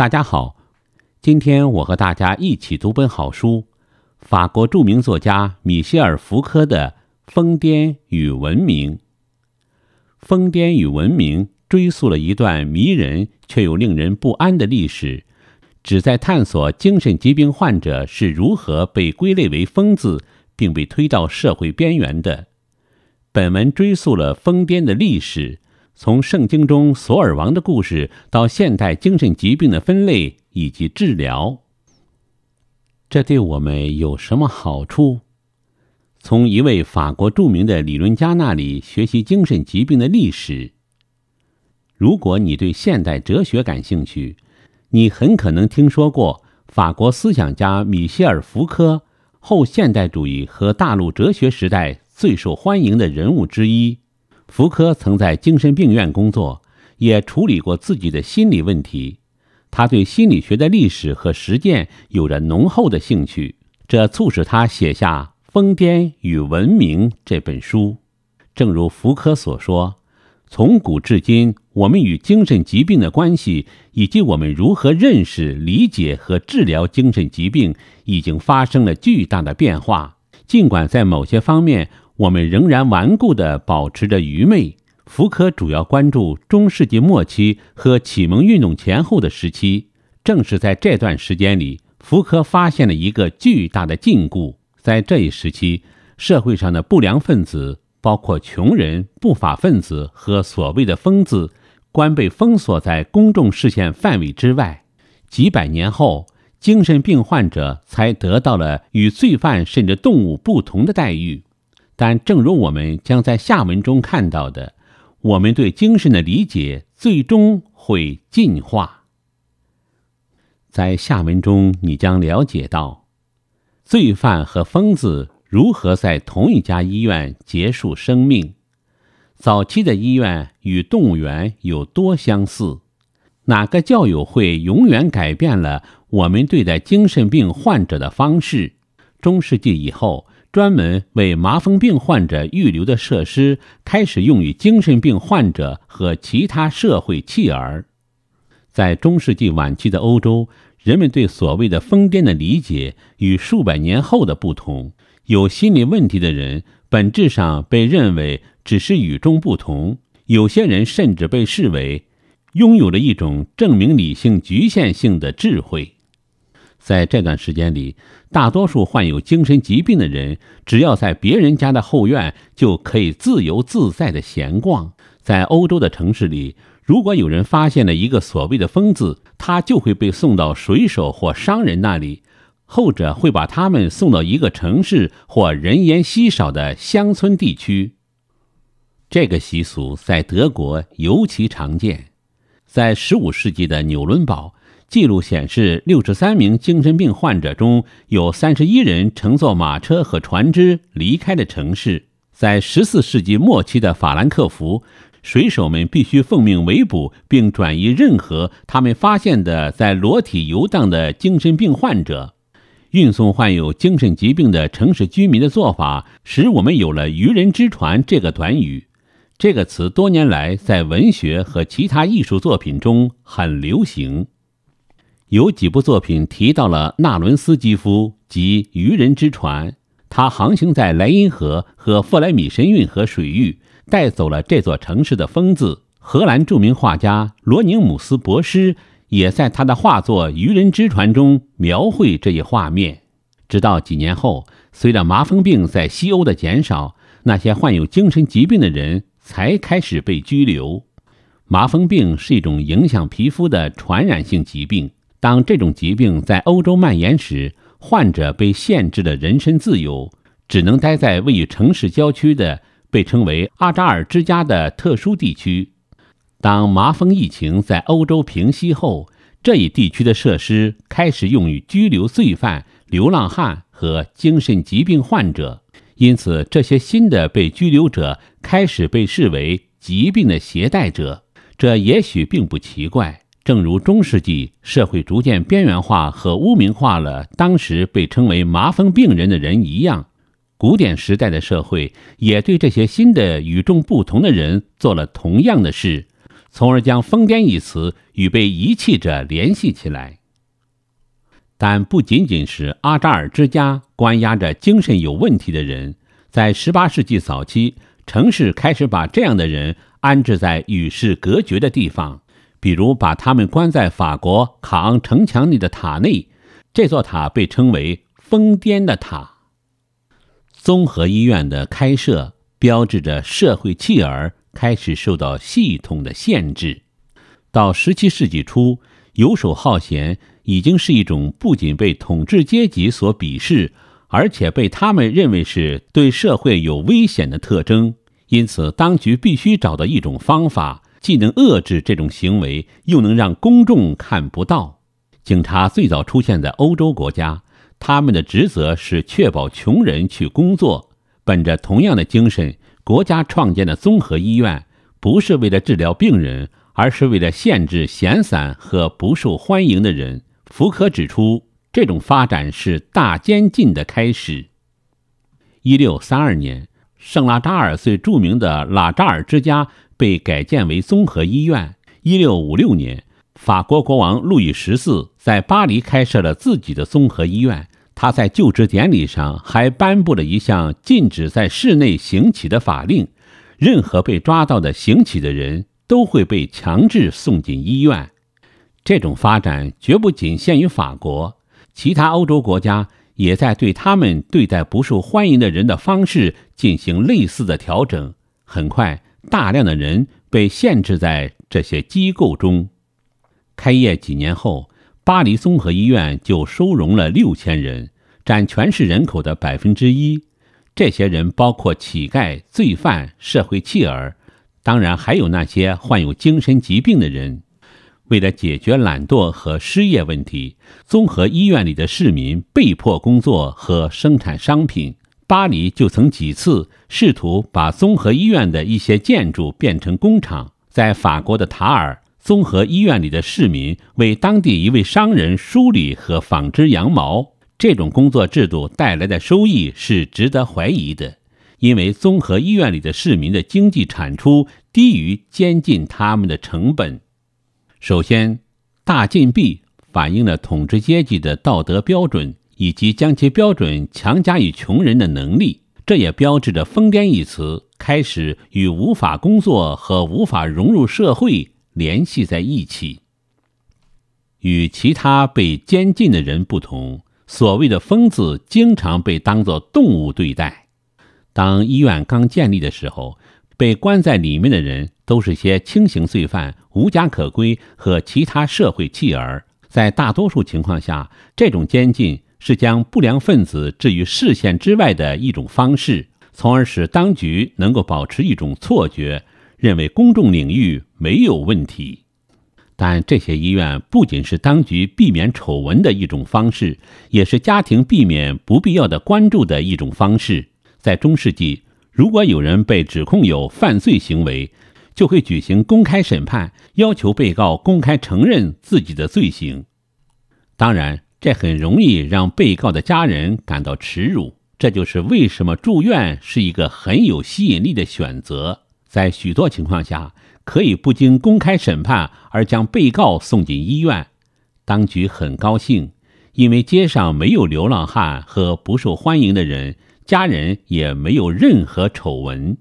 大家好，今天我和大家一起读本好书——法国著名作家米歇尔·福柯的《疯癫与文明》。《疯癫与文明》追溯了一段迷人却又令人不安的历史，旨在探索精神疾病患者是如何被归类为疯子，并被推到社会边缘的。本文追溯了疯癫的历史。从圣经中索尔王的故事到现代精神疾病的分类以及治疗，这对我们有什么好处？从一位法国著名的理论家那里学习精神疾病的历史。如果你对现代哲学感兴趣，你很可能听说过法国思想家米歇尔·福柯，后现代主义和大陆哲学时代最受欢迎的人物之一。福柯曾在精神病院工作，也处理过自己的心理问题。他对心理学的历史和实践有着浓厚的兴趣，这促使他写下《疯癫与文明》这本书。正如福柯所说，从古至今，我们与精神疾病的关系，以及我们如何认识、理解和治疗精神疾病，已经发生了巨大的变化。尽管在某些方面，我们仍然顽固地保持着愚昧。福柯主要关注中世纪末期和启蒙运动前后的时期。正是在这段时间里，福柯发现了一个巨大的禁锢。在这一时期，社会上的不良分子，包括穷人、不法分子和所谓的疯子，关被封锁在公众视线范围之外。几百年后，精神病患者才得到了与罪犯甚至动物不同的待遇。但正如我们将在下文中看到的，我们对精神的理解最终会进化。在下文中，你将了解到，罪犯和疯子如何在同一家医院结束生命；早期的医院与动物园有多相似；哪个教友会永远改变了我们对待精神病患者的方式；中世纪以后。专门为麻风病患者预留的设施开始用于精神病患者和其他社会弃儿。在中世纪晚期的欧洲，人们对所谓的疯癫的理解与数百年后的不同。有心理问题的人本质上被认为只是与众不同，有些人甚至被视为拥有了一种证明理性局限性的智慧。在这段时间里，大多数患有精神疾病的人，只要在别人家的后院，就可以自由自在地闲逛。在欧洲的城市里，如果有人发现了一个所谓的疯子，他就会被送到水手或商人那里，后者会把他们送到一个城市或人烟稀少的乡村地区。这个习俗在德国尤其常见，在15世纪的纽伦堡。记录显示，六十三名精神病患者中有三十一人乘坐马车和船只离开了城市。在十四世纪末期的法兰克福，水手们必须奉命围捕并转移任何他们发现的在裸体游荡的精神病患者。运送患有精神疾病的城市居民的做法，使我们有了“愚人之船”这个短语。这个词多年来在文学和其他艺术作品中很流行。有几部作品提到了纳伦斯基夫及愚人之船，他航行在莱茵河和弗莱米神运河水域，带走了这座城市的疯子。荷兰著名画家罗宁姆斯博士也在他的画作《愚人之船》中描绘这一画面。直到几年后，随着麻风病在西欧的减少，那些患有精神疾病的人才开始被拘留。麻风病是一种影响皮肤的传染性疾病。当这种疾病在欧洲蔓延时，患者被限制了人身自由，只能待在位于城市郊区的被称为“阿扎尔之家”的特殊地区。当麻风疫情在欧洲平息后，这一地区的设施开始用于拘留罪犯、流浪汉和精神疾病患者。因此，这些新的被拘留者开始被视为疾病的携带者。这也许并不奇怪。正如中世纪社会逐渐边缘化和污名化了当时被称为麻风病人的人一样，古典时代的社会也对这些新的与众不同的人做了同样的事，从而将“疯癫”一词与被遗弃者联系起来。但不仅仅是阿扎尔之家关押着精神有问题的人，在18世纪早期，城市开始把这样的人安置在与世隔绝的地方。比如，把他们关在法国卡昂城墙内的塔内，这座塔被称为“疯癫的塔”。综合医院的开设标志着社会弃儿开始受到系统的限制。到17世纪初，游手好闲已经是一种不仅被统治阶级所鄙视，而且被他们认为是对社会有危险的特征。因此，当局必须找到一种方法。既能遏制这种行为，又能让公众看不到。警察最早出现在欧洲国家，他们的职责是确保穷人去工作。本着同样的精神，国家创建的综合医院不是为了治疗病人，而是为了限制闲散和不受欢迎的人。福柯指出，这种发展是大监禁的开始。一六三二年。圣拉扎尔最著名的拉扎尔之家被改建为综合医院。一六五六年，法国国王路易十四在巴黎开设了自己的综合医院。他在就职典礼上还颁布了一项禁止在室内行乞的法令，任何被抓到的行乞的人都会被强制送进医院。这种发展绝不仅限于法国，其他欧洲国家。也在对他们对待不受欢迎的人的方式进行类似的调整。很快，大量的人被限制在这些机构中。开业几年后，巴黎综合医院就收容了六千人，占全市人口的百分之一。这些人包括乞丐、罪犯、社会弃儿，当然还有那些患有精神疾病的人。为了解决懒惰和失业问题，综合医院里的市民被迫工作和生产商品。巴黎就曾几次试图把综合医院的一些建筑变成工厂。在法国的塔尔，综合医院里的市民为当地一位商人梳理和纺织羊毛。这种工作制度带来的收益是值得怀疑的，因为综合医院里的市民的经济产出低于监禁他们的成本。首先，大禁闭反映了统治阶级的道德标准，以及将其标准强加于穷人的能力。这也标志着“疯癫”一词开始与无法工作和无法融入社会联系在一起。与其他被监禁的人不同，所谓的疯子经常被当作动物对待。当医院刚建立的时候，被关在里面的人。都是些轻型罪犯、无家可归和其他社会弃儿。在大多数情况下，这种监禁是将不良分子置于视线之外的一种方式，从而使当局能够保持一种错觉，认为公众领域没有问题。但这些医院不仅是当局避免丑闻的一种方式，也是家庭避免不必要的关注的一种方式。在中世纪，如果有人被指控有犯罪行为，就会举行公开审判，要求被告公开承认自己的罪行。当然，这很容易让被告的家人感到耻辱。这就是为什么住院是一个很有吸引力的选择。在许多情况下，可以不经公开审判而将被告送进医院。当局很高兴，因为街上没有流浪汉和不受欢迎的人，家人也没有任何丑闻。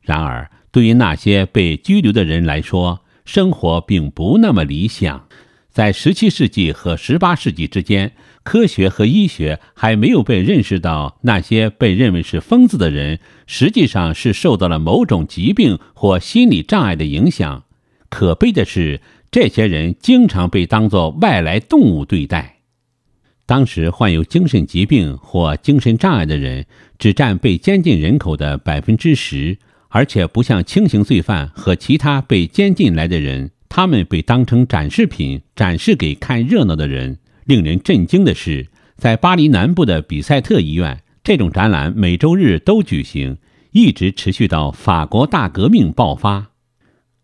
然而，对于那些被拘留的人来说，生活并不那么理想。在十七世纪和十八世纪之间，科学和医学还没有被认识到，那些被认为是疯子的人实际上是受到了某种疾病或心理障碍的影响。可悲的是，这些人经常被当作外来动物对待。当时，患有精神疾病或精神障碍的人只占被监禁人口的百分之十。而且不像轻刑罪犯和其他被监禁来的人，他们被当成展示品展示给看热闹的人。令人震惊的是，在巴黎南部的比塞特医院，这种展览每周日都举行，一直持续到法国大革命爆发。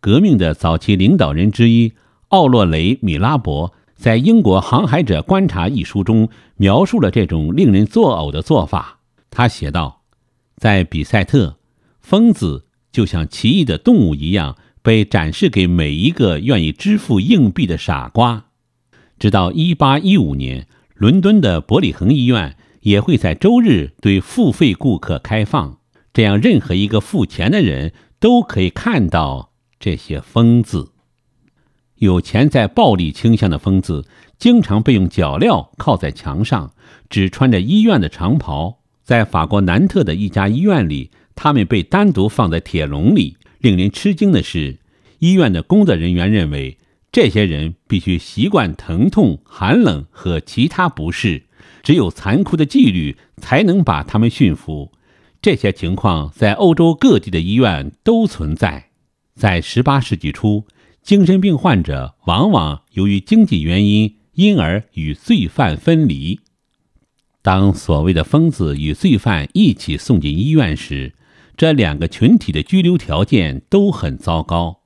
革命的早期领导人之一奥洛雷米拉伯在《英国航海者观察》一书中描述了这种令人作呕的做法。他写道，在比塞特。疯子就像奇异的动物一样，被展示给每一个愿意支付硬币的傻瓜。直到1815年，伦敦的伯里恒医院也会在周日对付费顾客开放，这样任何一个付钱的人都可以看到这些疯子。有潜在暴力倾向的疯子经常被用脚镣铐在墙上，只穿着医院的长袍。在法国南特的一家医院里。他们被单独放在铁笼里。令人吃惊的是，医院的工作人员认为，这些人必须习惯疼痛、寒冷和其他不适，只有残酷的纪律才能把他们驯服。这些情况在欧洲各地的医院都存在。在十八世纪初，精神病患者往往由于经济原因，因而与罪犯分离。当所谓的疯子与罪犯一起送进医院时，这两个群体的拘留条件都很糟糕。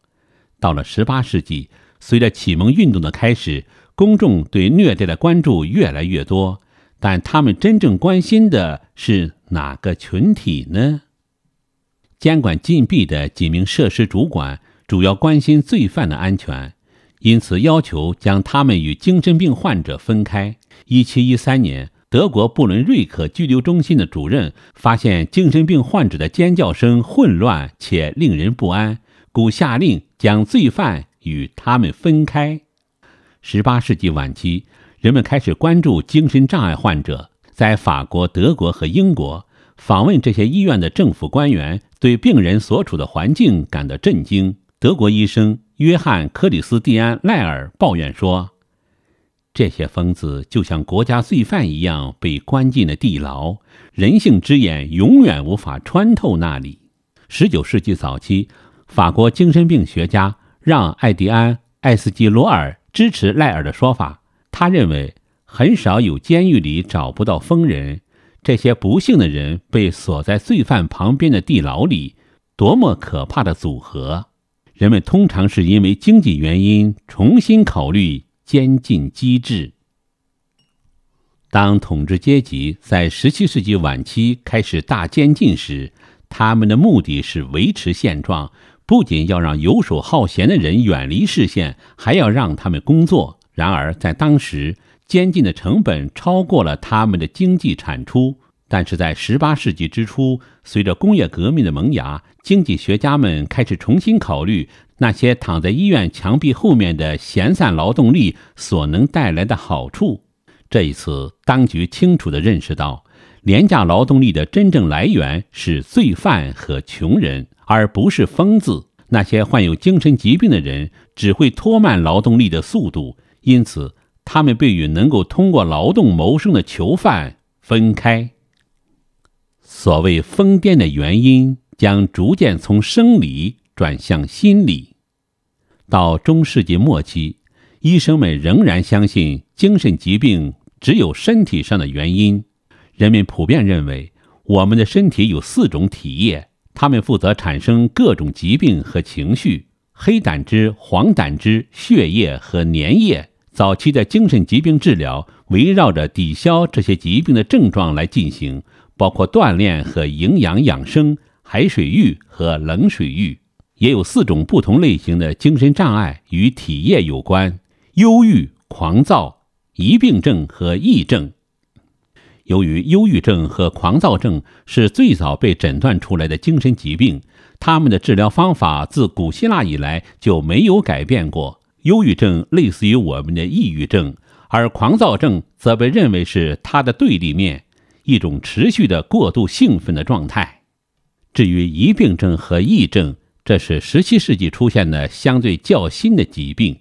到了十八世纪，随着启蒙运动的开始，公众对虐待的关注越来越多。但他们真正关心的是哪个群体呢？监管禁闭的几名设施主管主要关心罪犯的安全，因此要求将他们与精神病患者分开。一七一三年。德国布伦瑞克拘留中心的主任发现精神病患者的尖叫声混乱且令人不安，故下令将罪犯与他们分开。十八世纪晚期，人们开始关注精神障碍患者。在法国、德国和英国访问这些医院的政府官员对病人所处的环境感到震惊。德国医生约翰·克里斯蒂安·赖尔抱怨说。这些疯子就像国家罪犯一样被关进了地牢，人性之眼永远无法穿透那里。十九世纪早期，法国精神病学家让·艾迪安·艾斯基罗尔支持赖尔的说法。他认为，很少有监狱里找不到疯人。这些不幸的人被锁在罪犯旁边的地牢里，多么可怕的组合！人们通常是因为经济原因重新考虑。监禁机制。当统治阶级在17世纪晚期开始大监禁时，他们的目的是维持现状，不仅要让游手好闲的人远离视线，还要让他们工作。然而，在当时，监禁的成本超过了他们的经济产出。但是在18世纪之初，随着工业革命的萌芽。经济学家们开始重新考虑那些躺在医院墙壁后面的闲散劳动力所能带来的好处。这一次，当局清楚地认识到，廉价劳动力的真正来源是罪犯和穷人，而不是疯子。那些患有精神疾病的人只会拖慢劳动力的速度，因此他们被与能够通过劳动谋生的囚犯分开。所谓疯癫的原因。将逐渐从生理转向心理。到中世纪末期，医生们仍然相信精神疾病只有身体上的原因。人们普遍认为，我们的身体有四种体液，它们负责产生各种疾病和情绪：黑胆汁、黄胆汁、血液和粘液。早期的精神疾病治疗围绕着抵消这些疾病的症状来进行，包括锻炼和营养养生。海水浴和冷水浴也有四种不同类型的精神障碍与体液有关：忧郁、狂躁、疑病症和癔症。由于忧郁症和狂躁症是最早被诊断出来的精神疾病，他们的治疗方法自古希腊以来就没有改变过。忧郁症类似于我们的抑郁症，而狂躁症则被认为是它的对立面，一种持续的过度兴奋的状态。至于疑病症和癔症，这是十七世纪出现的相对较新的疾病。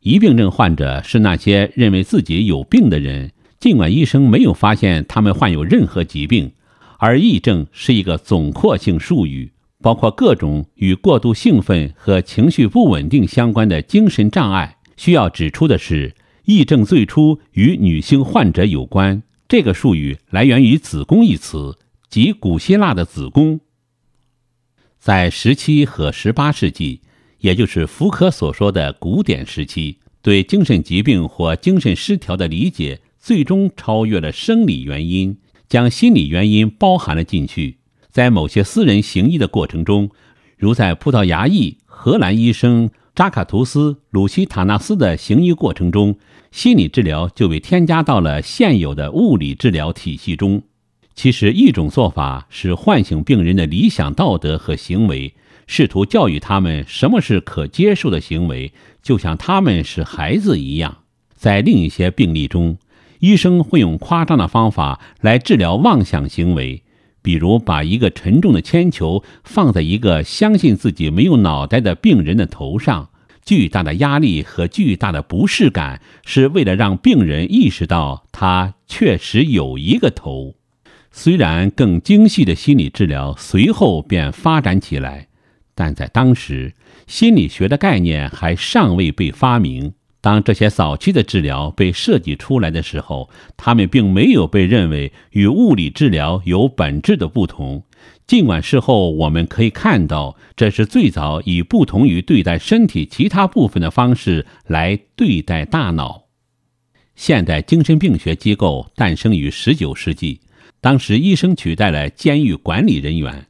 疑病症患者是那些认为自己有病的人，尽管医生没有发现他们患有任何疾病。而癔症是一个总括性术语，包括各种与过度兴奋和情绪不稳定相关的精神障碍。需要指出的是，癔症最初与女性患者有关，这个术语来源于“子宫”一词。及古希腊的子宫。在十七和十八世纪，也就是福柯所说的古典时期，对精神疾病或精神失调的理解最终超越了生理原因，将心理原因包含了进去。在某些私人行医的过程中，如在葡萄牙裔荷兰医生扎卡图斯·鲁西塔纳斯的行医过程中，心理治疗就被添加到了现有的物理治疗体系中。其实，一种做法是唤醒病人的理想道德和行为，试图教育他们什么是可接受的行为，就像他们是孩子一样。在另一些病例中，医生会用夸张的方法来治疗妄想行为，比如把一个沉重的铅球放在一个相信自己没有脑袋的病人的头上，巨大的压力和巨大的不适感是为了让病人意识到他确实有一个头。虽然更精细的心理治疗随后便发展起来，但在当时，心理学的概念还尚未被发明。当这些早期的治疗被设计出来的时候，他们并没有被认为与物理治疗有本质的不同，尽管事后我们可以看到，这是最早以不同于对待身体其他部分的方式来对待大脑。现代精神病学机构诞生于19世纪。当时，医生取代了监狱管理人员。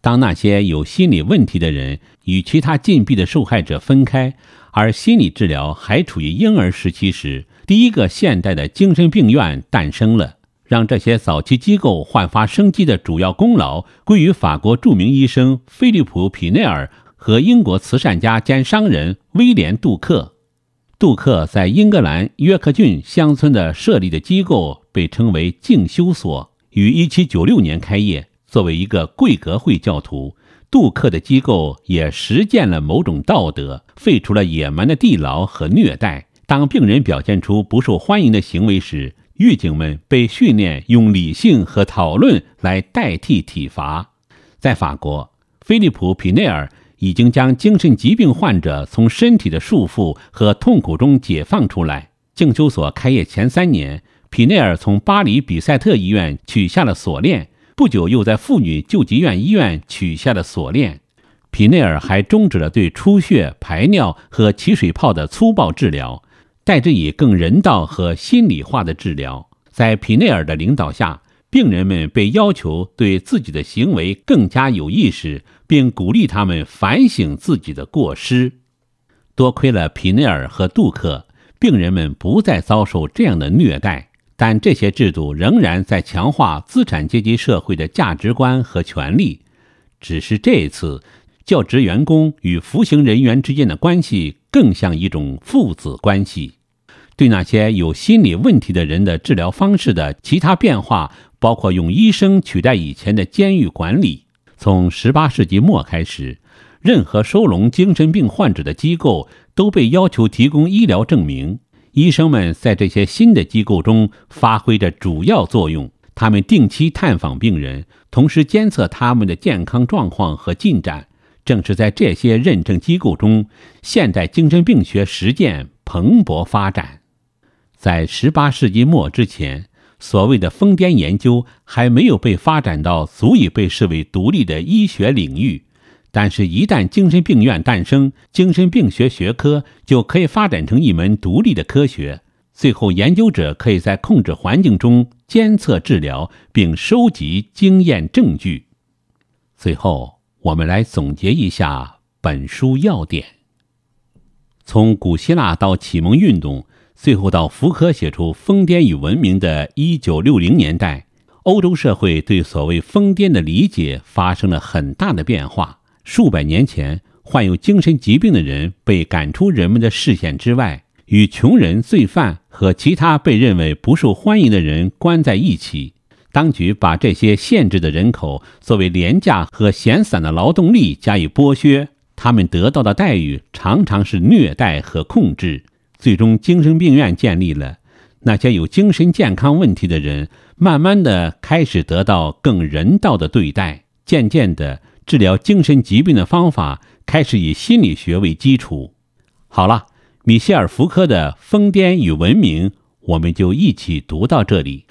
当那些有心理问题的人与其他禁闭的受害者分开，而心理治疗还处于婴儿时期时，第一个现代的精神病院诞生了。让这些早期机构焕发生机的主要功劳归于法国著名医生菲利普·皮内尔和英国慈善家兼商人威廉·杜克。杜克在英格兰约克郡乡村的设立的机构被称为静修所。于1796年开业。作为一个贵格会教徒，杜克的机构也实践了某种道德，废除了野蛮的地牢和虐待。当病人表现出不受欢迎的行为时，狱警们被训练用理性和讨论来代替体罚。在法国，菲利普·皮内尔已经将精神疾病患者从身体的束缚和痛苦中解放出来。静修所开业前三年。皮内尔从巴黎比塞特医院取下了锁链，不久又在妇女救济院医院取下了锁链。皮内尔还终止了对出血、排尿和起水泡的粗暴治疗，代之以更人道和心理化的治疗。在皮内尔的领导下，病人们被要求对自己的行为更加有意识，并鼓励他们反省自己的过失。多亏了皮内尔和杜克，病人们不再遭受这样的虐待。但这些制度仍然在强化资产阶级社会的价值观和权利，只是这一次教职员工与服刑人员之间的关系更像一种父子关系。对那些有心理问题的人的治疗方式的其他变化，包括用医生取代以前的监狱管理。从十八世纪末开始，任何收容精神病患者的机构都被要求提供医疗证明。医生们在这些新的机构中发挥着主要作用，他们定期探访病人，同时监测他们的健康状况和进展。正是在这些认证机构中，现代精神病学实践蓬勃发展。在十八世纪末之前，所谓的疯癫研究还没有被发展到足以被视为独立的医学领域。但是，一旦精神病院诞生，精神病学学科就可以发展成一门独立的科学。最后，研究者可以在控制环境中监测、治疗，并收集经验证据。最后，我们来总结一下本书要点：从古希腊到启蒙运动，最后到福柯写出《疯癫与文明》的1960年代，欧洲社会对所谓疯癫的理解发生了很大的变化。数百年前，患有精神疾病的人被赶出人们的视线之外，与穷人、罪犯和其他被认为不受欢迎的人关在一起。当局把这些限制的人口作为廉价和闲散的劳动力加以剥削，他们得到的待遇常常是虐待和控制。最终，精神病院建立了，那些有精神健康问题的人慢慢的开始得到更人道的对待，渐渐的。治疗精神疾病的方法开始以心理学为基础。好了，米歇尔·福柯的《疯癫与文明》，我们就一起读到这里。